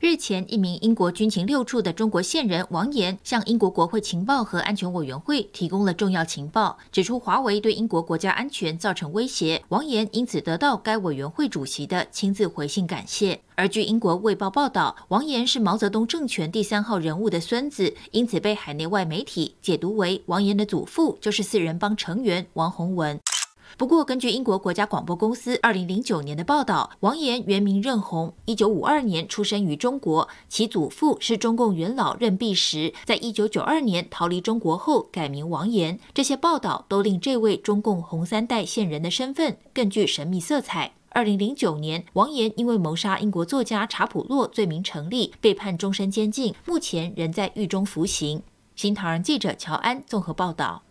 日前，一名英国军情六处的中国线人王岩向英国国会情报和安全委员会提供了重要情报，指出华为对英国国家安全造成威胁。王岩因此得到该委员会主席的亲自回信感谢。而据英国《卫报》报道，王岩是毛泽东政权第三号人物的孙子，因此被海内外媒体解读为王岩的祖父就是四人帮成员王洪文。不过，根据英国国家广播公司二零零九年的报道，王岩原名任红，一九五二年出生于中国，其祖父是中共元老任弼时。在一九九二年逃离中国后改名王岩。这些报道都令这位中共红三代线人的身份更具神秘色彩。二零零九年，王岩因为谋杀英国作家查普洛罪名成立，被判终身监禁，目前仍在狱中服刑。新唐人记者乔安综合报道。